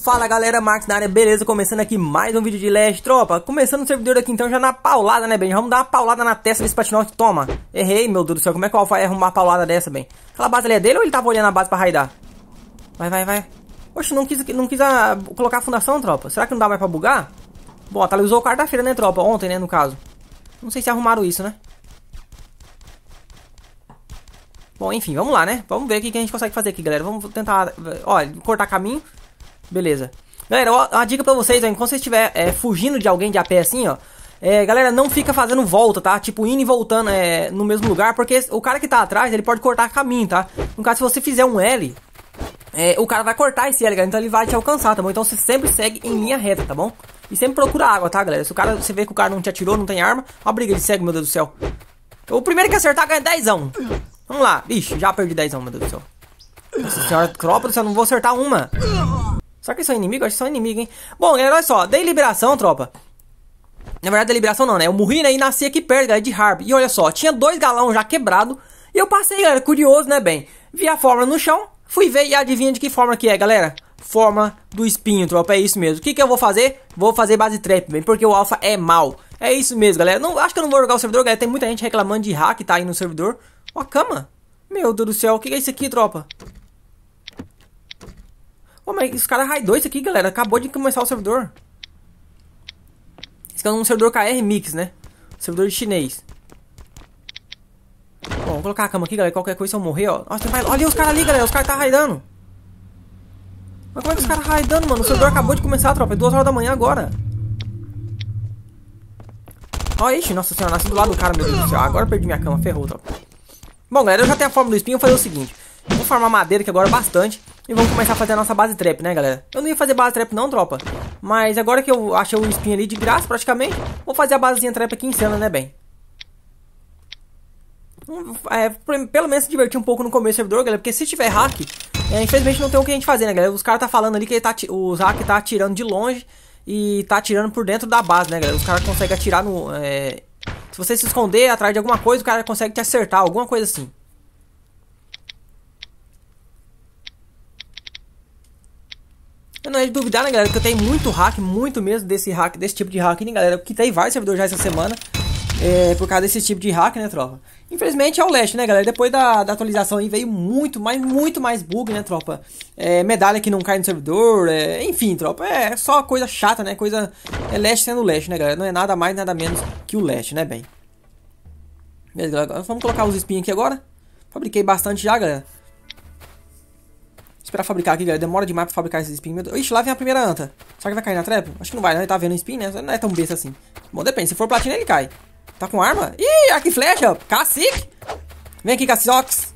Fala galera, Max na área, beleza? Começando aqui mais um vídeo de Leste, tropa. Começando o servidor aqui então já na paulada, né, bem? vamos dar uma paulada na testa desse patinão que toma. Errei, meu Deus do céu, como é que o Alpha ia arrumar uma paulada dessa, bem? Aquela base ali é dele ou ele tava olhando a base pra raidar? Vai, vai, vai. Oxe, não quis, não quis a, ah, colocar a fundação, tropa. Será que não dá mais pra bugar? Bom, tá, ele usou quarta-feira, né, tropa? Ontem, né, no caso. Não sei se arrumaram isso, né? Bom, enfim, vamos lá, né? Vamos ver o que a gente consegue fazer aqui, galera. Vamos tentar, eh, ó, cortar caminho. Beleza. Galera, uma dica pra vocês, ó, enquanto você estiver é, fugindo de alguém de a pé assim, ó, é, galera, não fica fazendo volta, tá? Tipo, indo e voltando é, no mesmo lugar, porque o cara que tá atrás, ele pode cortar caminho, tá? No caso, se você fizer um L, é, o cara vai cortar esse L, galera, então ele vai te alcançar, tá bom? Então você sempre segue em linha reta, tá bom? E sempre procura água, tá, galera? Se o cara, você vê que o cara não te atirou, não tem arma, ó a briga de segue, meu Deus do céu. O primeiro que acertar ganha dezão. Vamos lá. Ixi, já perdi dezão, meu Deus do céu. Nossa senhora, tropa do não vou acertar uma. Será que são inimigos? Acho que são inimigos, hein? Bom, galera, olha só. Dei liberação, tropa. Na verdade, da liberação não, né? Eu morri, né? E nasci aqui perto, galera, de Harp. E olha só, tinha dois galão já quebrado. E eu passei, galera, curioso, né, bem? Vi a forma no chão, fui ver e adivinha de que forma que é, galera? forma do espinho, tropa, é isso mesmo. O que que eu vou fazer? Vou fazer base trap, bem, porque o alfa é mal. É isso mesmo, galera. Não, acho que eu não vou jogar o servidor, galera. Tem muita gente reclamando de hack, tá aí no servidor. Ó, a cama. Meu Deus do céu, o que, que é isso aqui, tropa? Pô, mas os caras é raidou isso aqui, galera. Acabou de começar o servidor. Esse aqui é um servidor KR Mix, né? Servidor servidor chinês. Bom, vou colocar a cama aqui, galera. Qualquer coisa, se eu morrer, ó. Nossa, Olha os caras ali, galera. Os caras tá raidando. Mas como é que os caras tá raidando, mano? O servidor acabou de começar, tropa. É duas horas da manhã agora. Ó, ixi, nossa senhora, nasci do lado do cara, meu Deus do céu. Agora perdi minha cama, ferrou, tropa. Bom, galera, eu já tenho a forma do espinho. vou fazer o seguinte. Vou formar madeira aqui agora bastante. E vamos começar a fazer a nossa base trap, né, galera? Eu não ia fazer base trap não, tropa. Mas agora que eu achei o espinho ali de graça, praticamente, vou fazer a basezinha trap aqui insana, né, bem? Hum, é, pelo menos se divertir um pouco no começo do servidor, galera, porque se tiver hack, é, infelizmente não tem o que a gente fazer, né, galera? Os caras tá falando ali que ele tá, os hack tá atirando de longe e tá atirando por dentro da base, né, galera? Os caras conseguem atirar no... É... se você se esconder atrás de alguma coisa, o cara consegue te acertar, alguma coisa assim. Eu não é de duvidar, né, galera? Que eu tenho muito hack, muito mesmo desse hack, desse tipo de hack, né, galera? que tem vários servidores já essa semana. É, por causa desse tipo de hack, né, tropa? Infelizmente é o leste, né, galera? Depois da, da atualização aí veio muito, mas muito mais bug, né, tropa? É, medalha que não cai no servidor, é, enfim, tropa. É só coisa chata, né? Coisa. É leste sendo leste, né, galera? Não é nada mais, nada menos que o leste, né, bem? Beleza, galera? Vamos colocar os espinhos aqui agora. Fabriquei bastante já, galera. Esperar fabricar aqui, galera. Demora demais pra fabricar esses spin. Ixi, lá vem a primeira anta. Será que vai cair na trap? Acho que não vai, né? Ele tá vendo spin, né? Não é tão besta assim. Bom, depende. Se for platina, ele cai. Tá com arma? Ih, aqui e flecha. Cacique. Vem aqui, Caciox.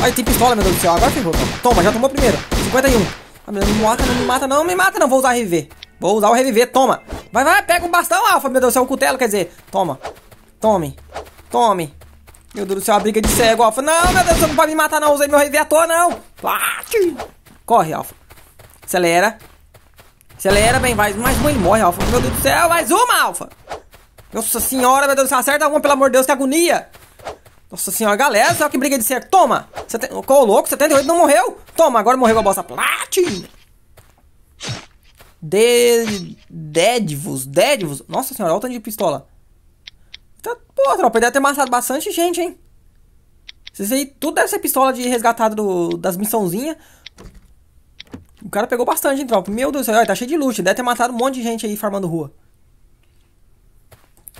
Ai, tem pistola, meu Deus do céu. Agora ferrou. Toma, já tomou primeiro. 51. Ah, meu Deus, não me mata, não me mata, não. Me mata, não. Vou usar reviver. Vou usar o reviver. Toma. Vai, vai. Pega um bastão, Alfa. Meu Deus do céu, o cutelo, quer dizer. Toma. Tome. Tome. Meu Deus do céu, a briga de cego, Alfa. Não, meu Deus, você não pode me matar, não. Usei meu revir à toa, não. Bate. Corre, Alfa. Acelera. Acelera, bem, vai. Mais uma e morre, Alfa. Meu Deus do céu, mais uma, Alfa. Nossa senhora, meu Deus do céu. Acerta alguma, pelo amor de Deus, que agonia. Nossa senhora, galera, só que briga de cego. Toma. Seten... Ô, louco, 78 não morreu. Toma, agora morreu com a bosta. Plate. De... Dedivus, Dedivus. Nossa senhora, olha o tanto de pistola. Pô, tropa, ele deve ter matado bastante gente, hein? Vocês aí, tudo deve ser pistola de resgatado do, das missãozinhas. O cara pegou bastante, hein, tropa? Meu Deus do céu, tá cheio de loot. Deve ter matado um monte de gente aí farmando rua.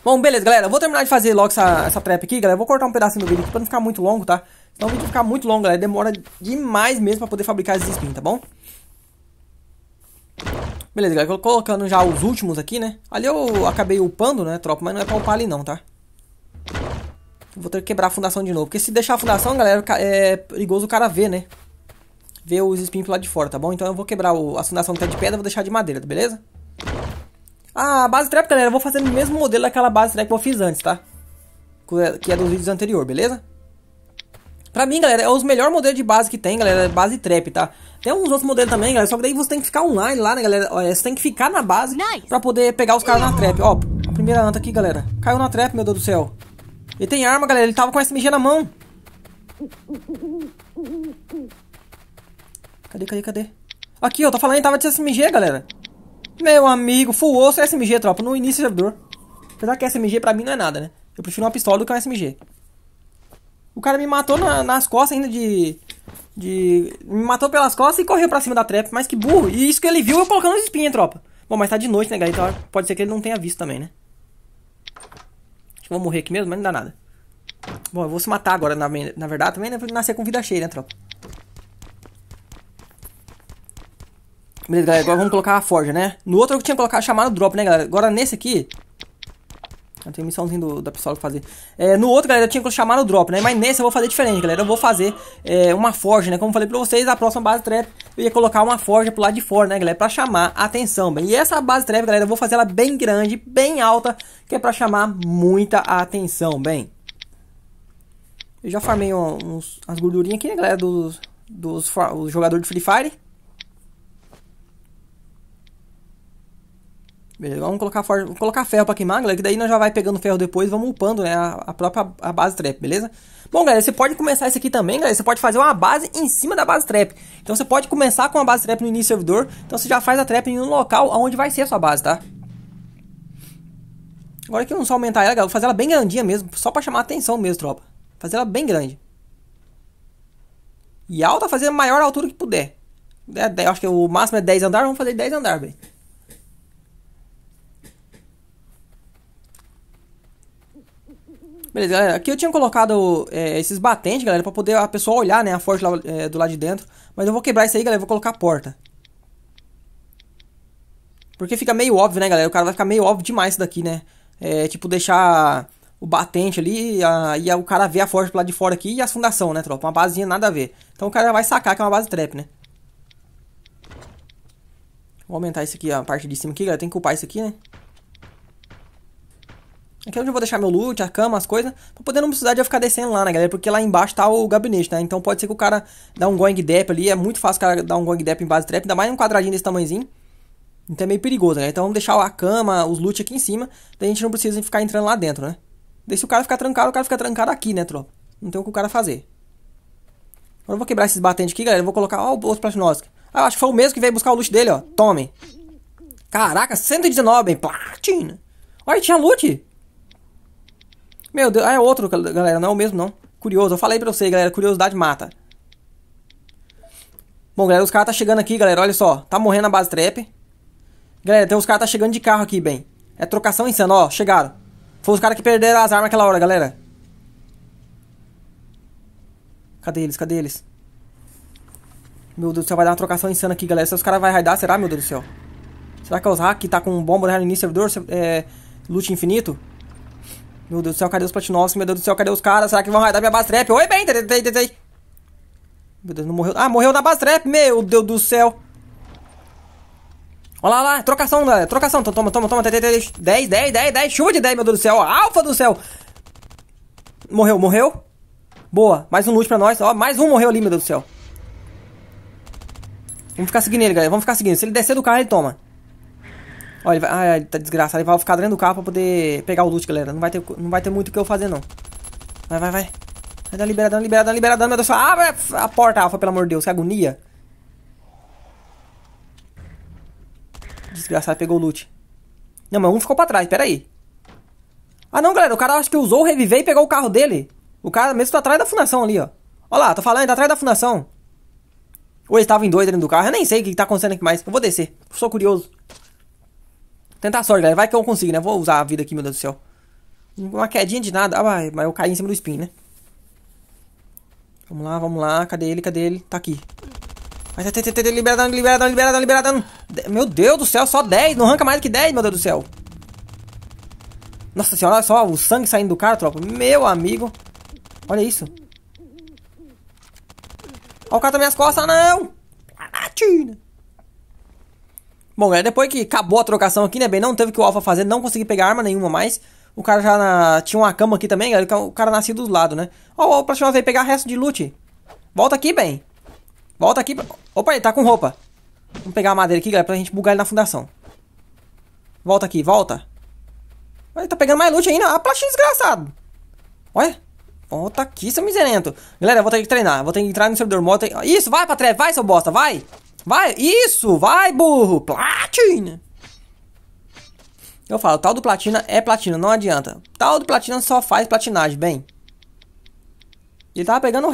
Bom, beleza, galera. Eu vou terminar de fazer logo essa, essa trap aqui, galera. Eu vou cortar um pedacinho do vídeo aqui pra não ficar muito longo, tá? Senão o vídeo ficar muito longo, galera. Demora demais mesmo pra poder fabricar esses spins, tá bom? Beleza, galera. Colocando já os últimos aqui, né? Ali eu acabei upando, né, tropa? Mas não é pra upar ali não, tá? Vou ter que quebrar a fundação de novo. Porque se deixar a fundação, galera, é perigoso o cara ver, né? Ver os espinhos lá de fora, tá bom? Então eu vou quebrar o, a fundação que tá de pedra vou deixar de madeira, tá beleza? Ah, a base trap, galera, eu vou fazer o mesmo modelo daquela base trap que eu fiz antes, tá? Eh, que é dos vídeos anteriores, beleza? Pra mim, galera, é os melhores modelos de base que tem, galera, é base trap, tá? Tem uns outros modelos também, galera, só que daí você tem que ficar online lá, né, galera? É, você tem que ficar na base pra poder pegar os caras na trap. Ó, a primeira anta aqui, galera. Caiu na trap, meu Deus do céu. Ele tem arma, galera. Ele tava com a SMG na mão. Cadê, cadê, cadê? Aqui, ó. Tô falando, ele tava de SMG, galera. Meu amigo, full osso é SMG, tropa. No início do servidor. Apesar que SMG pra mim não é nada, né? Eu prefiro uma pistola do que um SMG. O cara me matou na, nas costas ainda de... De... Me matou pelas costas e correu pra cima da trap. Mas que burro. E isso que ele viu eu colocando as espinhas, tropa. Bom, mas tá de noite, né, galera? Então pode ser que ele não tenha visto também, né? vou morrer aqui mesmo, mas não dá nada. Bom, eu vou se matar agora, na, na verdade, também né? nascer com vida cheia, né, tropa? Beleza, galera, agora vamos colocar a forja, né? No outro eu tinha colocado chamado drop, né, galera? Agora nesse aqui, tem missãozinha do, da pessoa fazer. É, no outro, galera, eu tinha que chamar o drop, né? Mas nesse eu vou fazer diferente, galera. Eu vou fazer é, uma forja, né? Como eu falei pra vocês, a próxima base trap eu ia colocar uma forja pro lado de fora, né, galera? Pra chamar a atenção, bem. E essa base trap, galera, eu vou fazer ela bem grande, bem alta, que é pra chamar muita atenção, bem. Eu já farmei uns, umas gordurinhas aqui, né, galera, dos, dos jogadores de Free Fire. Beleza? Vamos colocar, for... colocar ferro pra queimar, galera, que daí nós já vai pegando ferro depois e vamos upando, né, a, a própria a base trap, beleza? Bom, galera, você pode começar isso aqui também, galera. Você pode fazer uma base em cima da base trap. Então você pode começar com a base trap no início do servidor. Então você já faz a trap em um local onde vai ser a sua base, tá? Agora que eu não só aumentar ela, galera, vou fazer ela bem grandinha mesmo. Só pra chamar a atenção mesmo, tropa. Fazer ela bem grande. E alta, fazer a maior altura que puder. É, eu acho que o máximo é 10 andar, vamos fazer 10 andar, velho. Beleza, galera. Aqui eu tinha colocado é, esses batentes, galera, pra poder a pessoa olhar, né, a forja lá, é, do lado de dentro. Mas eu vou quebrar isso aí, galera, vou colocar a porta. Porque fica meio óbvio, né, galera? O cara vai ficar meio óbvio demais isso daqui, né? É, tipo, deixar o batente ali a, e o cara ver a forja pro lado de fora aqui e as fundação, né, tropa? Uma basezinha nada a ver. Então o cara vai sacar que é uma base trap, né? Vou aumentar isso aqui, ó, a parte de cima aqui, galera. Tem que culpar isso aqui, né? Aqui é onde eu vou deixar meu loot, a cama, as coisas, pra poder não precisar de eu ficar descendo lá, né, galera? Porque lá embaixo tá o gabinete, né? Então pode ser que o cara dá um going dep ali, é muito fácil o cara dar um going dep em base trap, ainda mais um quadradinho desse tamanhozinho. Então é meio perigoso, né? Então vamos deixar a cama, os loot aqui em cima, daí a gente não precisa ficar entrando lá dentro, né? Daí se o cara ficar trancado, o cara fica trancado aqui, né, tropa? Não tem o que o cara fazer. Agora eu vou quebrar esses batentes aqui, galera, eu vou colocar, ó, o outro Platinovski. Ah, acho que foi o mesmo que veio buscar o loot dele, ó. Tome. Caraca, 119, hein? Platina. Olha, tinha loot. Meu Deus, ah, é outro, galera, não é o mesmo, não. Curioso, eu falei pra vocês, galera, curiosidade mata. Bom, galera, os caras tá chegando aqui, galera, olha só. Tá morrendo a base trap. Galera, tem os caras tá chegando de carro aqui, bem. É trocação insana, ó, chegaram. Foi os caras que perderam as armas aquela hora, galera. Cadê eles? Cadê eles? Meu Deus do céu, vai dar uma trocação insana aqui, galera. Se os caras vão raidar, será, meu Deus do céu? Será que é os hack que tá com bomba no início servidor? É, loot infinito? Meu Deus do céu, cadê os platinos? Meu Deus do céu, cadê os caras? Será que vão raidar minha base trap? Oi, bem, tentei, Meu Deus, não morreu. Ah, morreu na trap? meu Deus do céu. Olha lá, olha lá, trocação, galera, trocação. Toma, toma, toma, 10, 10, 10, 10, chuva de 10, meu Deus do céu, alfa do céu. Morreu, morreu. Boa, mais um loot pra nós. Ó, mais um morreu ali, meu Deus do céu. Vamos ficar seguindo ele, galera, vamos ficar seguindo. Se ele descer do carro, ele toma. Olha, vai... Ah, ele tá desgraçado. Ele vai ficar dentro do carro pra poder pegar o loot, galera. Não vai ter, não vai ter muito o que eu fazer, não. Vai, vai, vai. Vai dar liberadão, liberadão, liberadão, meu Deus. Abre a porta, Alfa, pelo amor de Deus. Que agonia. Desgraçado, pegou o loot. Não, mas um ficou pra trás, pera aí. Ah, não, galera. O cara acho que usou, reviver e pegou o carro dele. O cara mesmo tá atrás da fundação ali, ó. Olha lá, tô falando, ele tá atrás da fundação. Ou eles estavam em dois dentro do carro. Eu nem sei o que tá acontecendo aqui mais. Eu vou descer. Sou curioso. Tentar a sorte, galera. Vai que eu consigo, né? Vou usar a vida aqui, meu Deus do céu. Uma quedinha de nada. Ah, vai. Mas eu caí em cima do spin, né? Vamos lá, vamos lá. Cadê ele? Cadê ele? Tá aqui. Vai, tá, tá, tá, libera dano, libera dano, libera dano, libera dano. Meu Deus do céu, só 10. Não arranca mais do que 10, meu Deus do céu. Nossa senhora, olha só o sangue saindo do cara, tropa. Meu amigo. Olha isso. Olha o cara tá minhas costas, não. Caratina. Bom, galera, é, depois que acabou a trocação aqui, né, bem, não teve o que o Alpha fazer, não consegui pegar arma nenhuma mais. O cara já na... tinha uma cama aqui também, galera, o é cara nascido do lado, né. Ó, oh, o oh, Plastinova veio pegar resto de loot. Volta aqui, bem. Volta aqui. Opa, ele tá com roupa. Vamos pegar a madeira aqui, galera, pra gente bugar ele na fundação. Volta aqui, volta. Ele tá pegando mais loot ainda. Ah, Plastinova desgraçado. Olha. Volta aqui, seu miserento. Galera, eu vou ter que treinar. Vou ter que entrar no servidor moto. Isso, vai pra trás, vai, seu bosta, vai. Vai, isso, vai, burro! Platina! Eu falo, tal do platina é platina, não adianta. Tal do platina só faz platinagem, bem. Ele tava pegando o